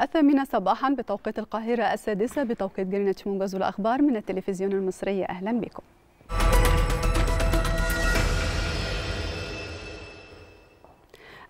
الثامنة صباحا بتوقيت القاهرة السادسة بتوقيت جرينتش موجز والأخبار من التلفزيون المصري أهلا بكم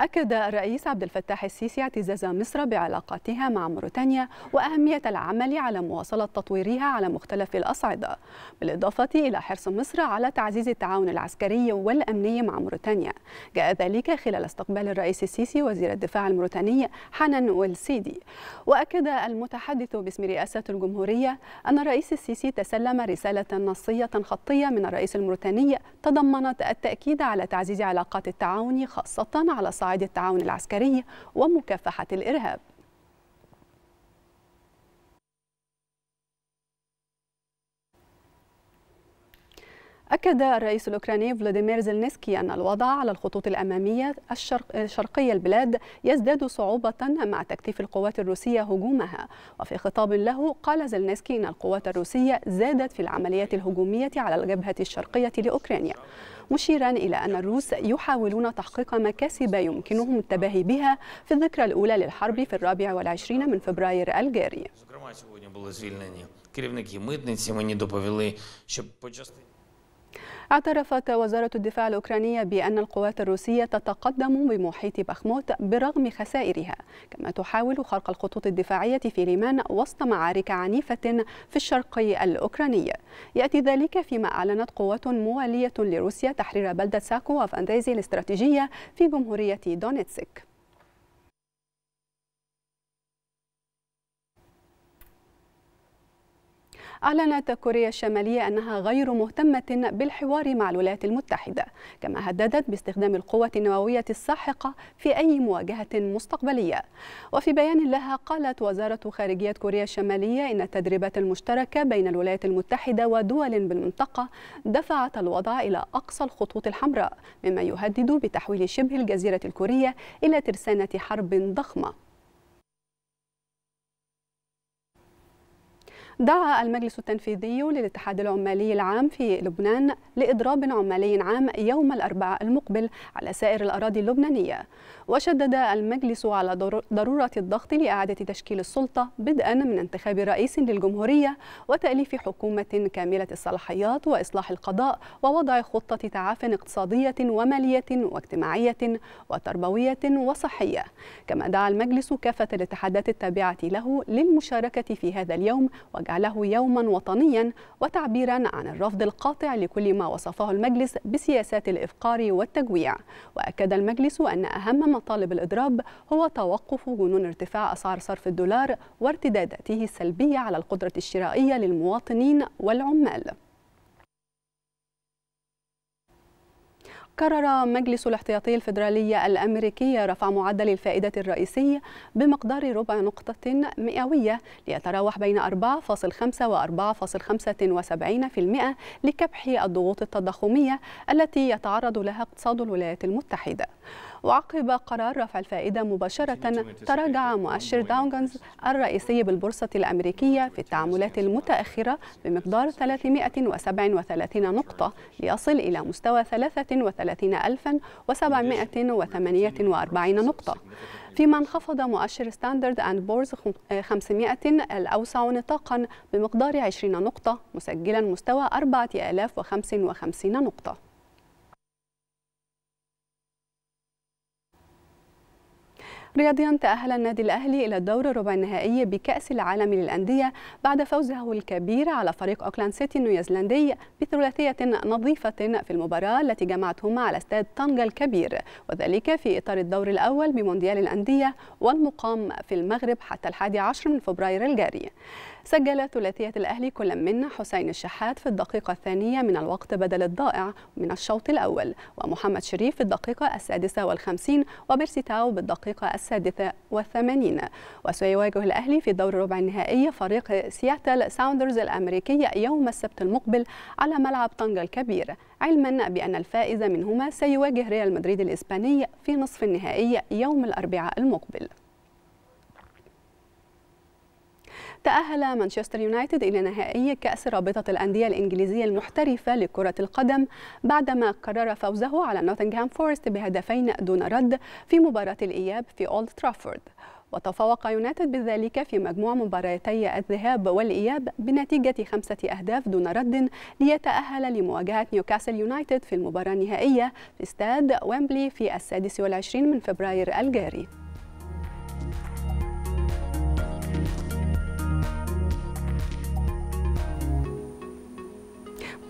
أكد الرئيس عبد الفتاح السيسي اعتزاز مصر بعلاقاتها مع موريتانيا وأهمية العمل على مواصلة تطويرها على مختلف الأصعدة بالإضافة إلى حرص مصر على تعزيز التعاون العسكري والأمني مع موريتانيا جاء ذلك خلال استقبال الرئيس السيسي وزير الدفاع الموريتاني حنان والسيدي وأكد المتحدث باسم رئاسة الجمهورية أن الرئيس السيسي تسلم رسالة نصية خطية من الرئيس الموريتاني تضمنت التأكيد على تعزيز علاقات التعاون خاصة على صعيد قواعد التعاون العسكري ومكافحة الإرهاب أكد الرئيس الأوكراني فلاديمير زلنسكي أن الوضع على الخطوط الأمامية الشرق البلاد يزداد صعوبة مع تكثيف القوات الروسية هجومها وفي خطاب له قال زلنسكي أن القوات الروسية زادت في العمليات الهجومية على الجبهة الشرقية لأوكرانيا مشيرا إلى أن الروس يحاولون تحقيق مكاسب يمكنهم التباهي بها في الذكرى الأولى للحرب في الرابع والعشرين من فبراير الجاري. اعترفت وزارة الدفاع الأوكرانية بأن القوات الروسية تتقدم بمحيط بخموت برغم خسائرها كما تحاول خرق الخطوط الدفاعية في ريمان وسط معارك عنيفة في الشرق الأوكراني يأتي ذلك فيما أعلنت قوات موالية لروسيا تحرير بلدة ساكو وفانديزي الاستراتيجية في جمهورية دونيتسك أعلنت كوريا الشمالية أنها غير مهتمة بالحوار مع الولايات المتحدة كما هددت باستخدام القوة النووية الساحقة في أي مواجهة مستقبلية وفي بيان لها قالت وزارة خارجية كوريا الشمالية إن التدريبات المشتركة بين الولايات المتحدة ودول بالمنطقة دفعت الوضع إلى أقصى الخطوط الحمراء مما يهدد بتحويل شبه الجزيرة الكورية إلى ترسانة حرب ضخمة دعا المجلس التنفيذي للاتحاد العمالي العام في لبنان لإضراب عمالي عام يوم الأربعاء المقبل على سائر الأراضي اللبنانية وشدد المجلس على ضرورة الضغط لإعادة تشكيل السلطة بدءا من انتخاب رئيس للجمهورية وتأليف حكومة كاملة الصلاحيات وإصلاح القضاء ووضع خطة تعاف اقتصادية ومالية واجتماعية وتربوية وصحية كما دعا المجلس كافة الاتحادات التابعة له للمشاركة في هذا اليوم وجعل وجعله يوما وطنيا وتعبيرا عن الرفض القاطع لكل ما وصفه المجلس بسياسات الإفقار والتجويع وأكد المجلس أن أهم مطالب الإضراب هو توقف جنون ارتفاع أسعار صرف الدولار وارتداداته السلبية على القدرة الشرائية للمواطنين والعمال قرر مجلس الاحتياطي الفدرالي الأمريكي رفع معدل الفائدة الرئيسي بمقدار ربع نقطة مئوية ليتراوح بين 4.5 و 4.75% لكبح الضغوط التضخمية التي يتعرض لها اقتصاد الولايات المتحدة. وعقب قرار رفع الفائدة مباشرة تراجع مؤشر داونجنز الرئيسي بالبورصة الأمريكية في التعاملات المتأخرة بمقدار 337 نقطة ليصل إلى مستوى 33 33748 نقطة فيما انخفض مؤشر ستاندرد أند بورز 500 الأوسع نطاقا بمقدار 20 نقطة مسجلا مستوى 4055 نقطة رياضيا تأهل النادي الأهلي إلى الدور الربع النهائي بكأس العالم للأندية بعد فوزه الكبير على فريق أوكلاند سيتي النيوزيلندي بثلاثية نظيفة في المباراة التي جمعتهما على استاد طنجة الكبير وذلك في إطار الدور الأول بمونديال الأندية والمقام في المغرب حتى الحادي عشر من فبراير الجاري سجل ثلاثية الأهلي كل منا حسين الشحات في الدقيقة الثانية من الوقت بدل الضائع من الشوط الأول ومحمد شريف في الدقيقة السادسة والخمسين وبيرسيتاو بالدقيقة السادسة والثمانين وسيواجه الأهلي في دور ربع النهائي فريق سياتل ساوندرز الأمريكية يوم السبت المقبل على ملعب طنجة الكبير علما بأن الفائز منهما سيواجه ريال مدريد الإسباني في نصف النهائي يوم الأربعاء المقبل تأهل مانشستر يونايتد إلى نهائي كأس رابطة الأندية الإنجليزية المحترفة لكرة القدم بعدما قرر فوزه على نوتنغهام فورست بهدفين دون رد في مباراة الإياب في أولد ترافورد وتفوق يونايتد بذلك في مجموع مباراتي الذهاب والإياب بنتيجة خمسة أهداف دون رد ليتأهل لمواجهة نيوكاسل يونايتد في المباراة النهائية في استاد ويمبلي في السادس والعشرين من فبراير الجاري